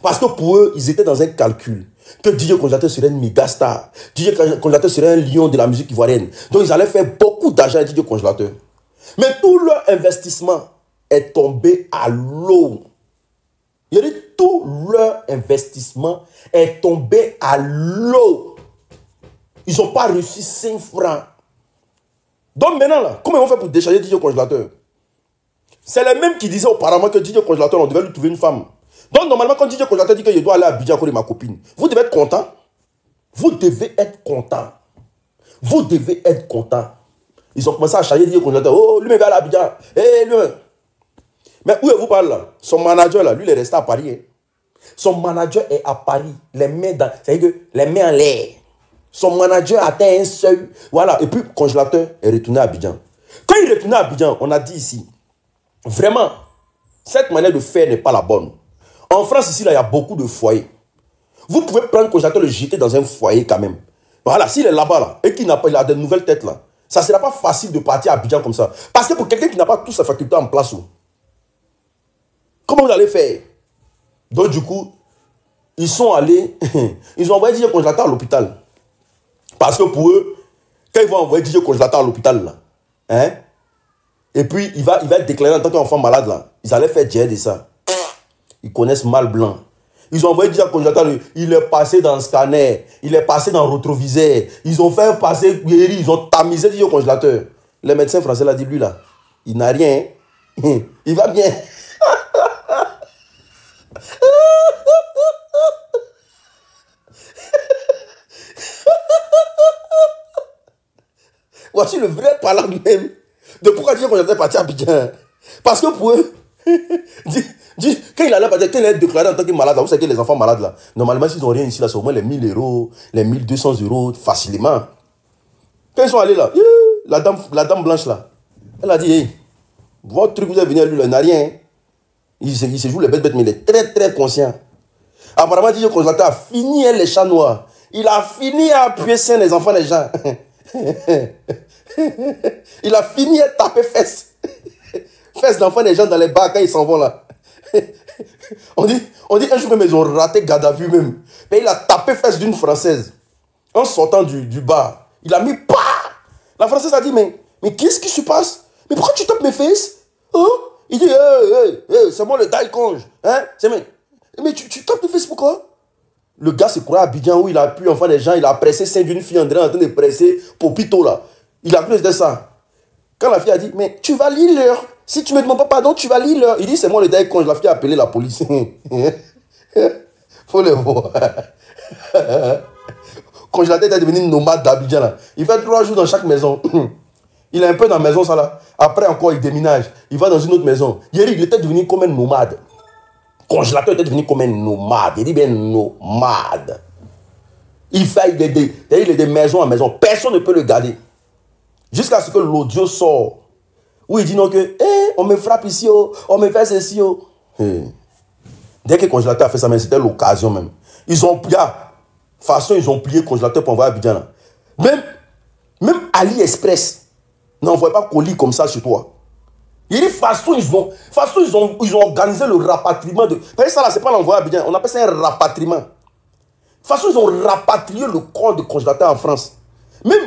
Parce que pour eux, ils étaient dans un calcul. Que DJ Conjaté serait une mégastar, DJ Conjaté serait un lion de la musique ivoirienne. Donc ils allaient faire beaucoup d'argent à DJ Congélateur. Mais tout leur investissement est tombé à l'eau. Il dit tout leur investissement est tombé à l'eau. Ils n'ont pas reçu 5 francs. Donc maintenant, là, comment on fait pour décharger DJ congélateur C'est les mêmes qui disaient auparavant que DJ congélateur, on devait lui trouver une femme. Donc normalement, quand DJ congélateur dit que je dois aller à Abidjan avec ma copine, vous devez être content. Vous devez être content. Vous devez être content. Ils ont commencé à charger DJ congélateur. Oh, lui, il va à Abidjan. Eh, lui. Mais où est-ce vous parle là Son manager là, lui, il est resté à Paris. Hein. Son manager est à Paris, les mains dans, c'est-à-dire que les mains en l'air. Son manager atteint un seuil. Voilà. Et puis, congélateur est retourné à Abidjan. Quand il est retourné à Abidjan, on a dit ici, vraiment, cette manière de faire n'est pas la bonne. En France, ici, il y a beaucoup de foyers. Vous pouvez prendre le congélateur le jeter dans un foyer quand même. Voilà, s'il est là-bas, là, et qu'il n'a pas a de nouvelles têtes, là, ça ne sera pas facile de partir à Abidjan comme ça. Parce que pour quelqu'un qui n'a pas toute sa faculté en place, comment vous allez faire Donc, du coup, ils sont allés, ils ont envoyé des congélateur à l'hôpital. Parce que pour eux, quand ils vont envoyer DJ congélateur à l'hôpital, là, hein, et puis il va, il va déclarer en tant qu'enfant malade, là, ils allaient faire djihad de ça. Ils connaissent mal blanc. Ils ont envoyé DJ congélateur, il est passé dans le scanner, il est passé dans le rétroviseur, ils ont fait passer guéri, ils ont tamisé DJ congélateur. Le médecin français l'a dit, lui, là, il n'a rien. Il va bien. Voici le vrai parlant même de pourquoi Dieu qu'on est parti à Bidjan Parce que pour eux, quand il allait partir, quand il est déclaré en tant que malade, vous savez que les enfants malades là, normalement s'ils n'ont rien ici là, c'est au moins les 1000 euros, les 1200 euros facilement. Quand ils sont allés là, la dame, la dame blanche là, elle a dit, hey, votre truc vous êtes venu à lui, là, n'a rien. Il se, joue les bêtes bêtes, mais il est très très conscient. Apparemment, Dieu Constantin a fini hein, les chats noirs. Il a fini à appuyer les enfants les gens. Il a fini à taper fesses. Fesses d'enfant des gens dans les bars quand ils s'en vont là. On dit, on dit un jour même, ils ont raté garde même. Mais il a tapé fesses d'une Française. En sortant du, du bar. Il a mis pas. La Française a dit, mais, mais qu'est-ce qui se passe Mais pourquoi tu tapes mes fesses hein? Il dit, c'est moi le taille hein? Mais, tu, tu tapes mes fesses pourquoi le gars se croit à Abidjan où il a pu, enfin, les gens, il a pressé sein d'une fille, André en train de presser Popito là. Il a plus de ça. Quand la fille a dit, mais tu vas lire l'heure. Si tu ne me demandes pas pardon, tu vas lire l'heure. Il dit, c'est moi le dernier con. La fille a appelé la police. Faut le voir. Quand je la tête est devenu nomade d'Abidjan, il fait trois jours dans chaque maison. Il est un peu dans la maison, ça là. Après encore, il déménage. Il va dans une autre maison. Hier, il était devenu comme un nomade. Congélateur était devenu comme un nomade. Il dit bien nomade. Il fait des, des, des, des maisons à maison. Personne ne peut le garder. Jusqu'à ce que l'audio sort. Où il dit non que, eh, on me frappe ici, oh, on me fait ceci. Oh. Eh. Dès que le congélateur a fait ça, mais c'était l'occasion même. Ils ont plié. façon, ils ont plié le congélateur pour envoyer à Abidjan. Même, même AliExpress n'envoie pas colis comme ça chez toi. Il dit façon, ils ont, façon, ils ont, ils ont organisé le rapatriement de. que ça là, c'est pas l'envoi à Abidjan. On appelle ça un rapatriement. De toute façon, ils ont rapatrié le corps de congélateur en France. Même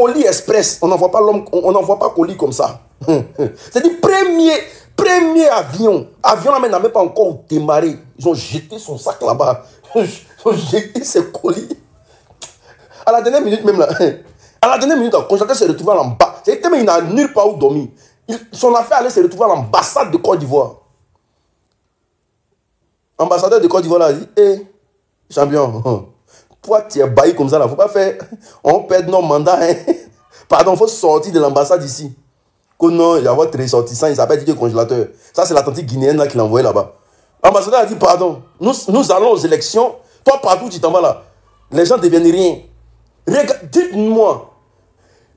colis express. On n'envoie pas l'homme, on n'envoie pas colis comme ça. Hum, hum. C'est du premier, premier avion. Avion là, n'a même pas encore démarré. Ils ont jeté son sac là-bas. Ils ont jeté ses colis. À la dernière minute même là. À la dernière minute, quand j'étais se retrouvé en bas. C'était il n'a nulle part où dormir. son affaire allait se retrouver à l'ambassade de Côte d'Ivoire. Ambassadeur de Côte d'Ivoire a dit, eh, champion, hum. Toi, tu es bailli comme ça, là. Faut pas faire. On perd nos mandats, hein. Pardon, faut sortir de l'ambassade ici. Que non, il y a votre ressortissant, il s'appelle Didier Congélateur. Ça, c'est l'Atlantique guinéenne là, qui l'a envoyé là-bas. L'ambassadeur a dit pardon. Nous, nous allons aux élections. Toi, partout, tu t'en vas là. Les gens ne deviennent rien. Dites-moi,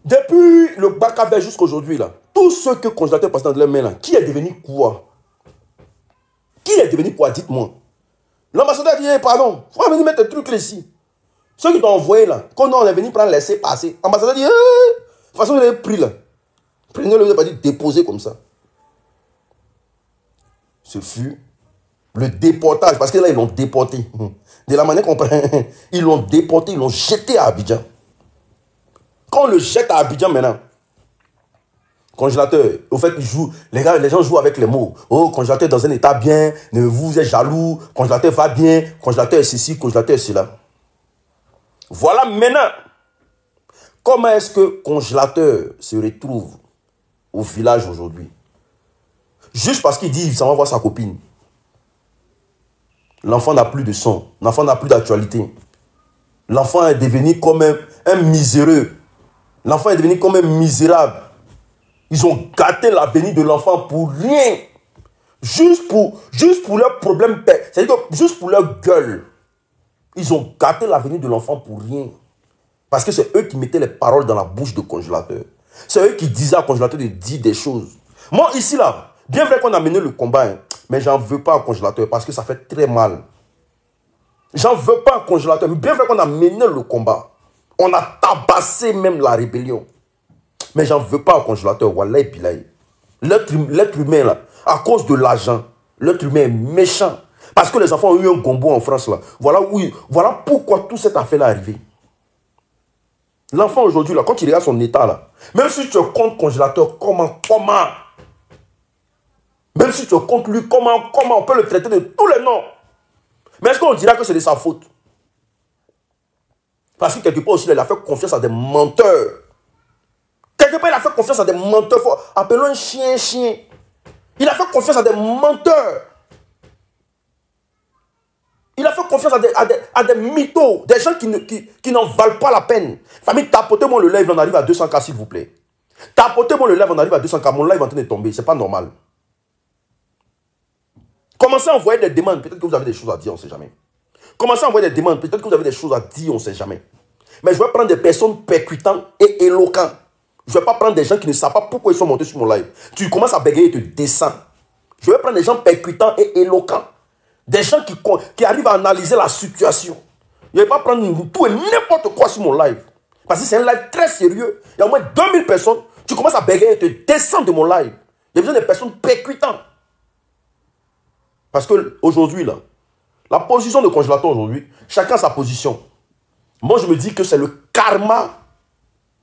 depuis le bac à jusqu'aujourd'hui, là, tous ceux que congélateur passe dans leurs mains, là, qui est devenu quoi Qui est devenu quoi Dites-moi. L'ambassadeur a dit, pardon, eh, pardon, faut venir mettre un truc là ici. Ceux qui t'ont envoyé là, quand on est venu prendre laisser passer, l'ambassadeur dit, eh! de toute façon, vous l'avez pris là. Prenez-le, vous pas dit déposer comme ça. Ce fut le déportage, parce que là, ils l'ont déporté. Hum. De la manière qu'on prend, ils l'ont déporté, ils l'ont jeté à Abidjan. Quand on le jette à Abidjan maintenant, congélateur, au fait, ils jouent, les, gars, les gens jouent avec les mots. Oh, congélateur dans un état bien, ne vous êtes jaloux, congélateur va bien, congélateur ceci, congélateur cela. Voilà maintenant comment est-ce que congélateur se retrouve au village aujourd'hui. Juste parce qu'il dit, s'en va voir sa copine. L'enfant n'a plus de son, l'enfant n'a plus d'actualité. L'enfant est devenu comme un, miséreux. L'enfant est devenu comme un misérable. Ils ont gâté l'avenir de l'enfant pour rien. Juste pour, juste pour leur problème, c'est-à-dire juste pour leur gueule. Ils ont gâté l'avenir de l'enfant pour rien. Parce que c'est eux qui mettaient les paroles dans la bouche de congélateur. C'est eux qui disaient à congélateur de dire des choses. Moi, ici, là, bien vrai qu'on a mené le combat, hein, mais j'en veux pas au congélateur parce que ça fait très mal. J'en veux pas au congélateur. Mais bien vrai qu'on a mené le combat. On a tabassé même la rébellion. Mais j'en veux pas au congélateur. Hum, l'être humain, là, à cause de l'argent, l'être humain est méchant. Parce que les enfants ont eu un gombo en France Voilà, voilà pourquoi tout cet affaire-là est arrivé. L'enfant aujourd'hui, là, quand il regarde son état là, même si tu comptes congélateur, comment, comment Même si tu comptes lui, comment, comment On peut le traiter de tous les noms. Mais est-ce qu'on dira que c'est de sa faute Parce que quelque part aussi, il a fait confiance à des menteurs. Quelque part, il a fait confiance à des menteurs. Appelons un chien, chien. Il a fait confiance à des menteurs. Il a fait confiance à des, mythos, des gens qui, qui, n'en valent pas la peine. Famille, tapotez-moi le live, on arrive à 200K, s'il vous plaît. Tapotez-moi le live, on arrive à 200K. Mon live est en train de tomber, c'est pas normal. Commencez à envoyer des demandes, peut-être que vous avez des choses à dire, on sait jamais. Commencez à envoyer des demandes, peut-être que vous avez des choses à dire, on sait jamais. Mais je vais prendre des personnes percutantes et éloquentes. Je ne vais pas prendre des gens qui ne savent pas pourquoi ils sont montés sur mon live. Tu commences à bégayer et te descends. Je vais prendre des gens percutants et éloquents. Des gens qui, arrivent à analyser la situation. Je ne vais pas prendre tout et n'importe quoi sur mon live. Parce que c'est un live très sérieux. Il y a au moins 2000 personnes. Tu commences à bégayer et te descends de mon live. Il y a besoin de personnes percutantes. Parce qu'aujourd'hui là, la position de congélateur aujourd'hui, chacun sa position. Moi, je me dis que c'est le karma,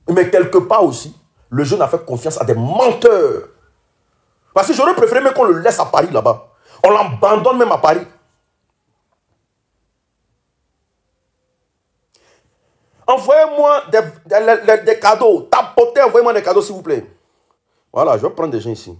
mais quelque part aussi, le jeune a fait confiance à des menteurs. Parce que j'aurais préféré même qu'on le laisse à Paris là-bas. On l'abandonne même à Paris. Envoyez-moi des, cadeaux. Tapotez, envoyez-moi des cadeaux, s'il vous plaît. Voilà, je vais prendre des gens ici.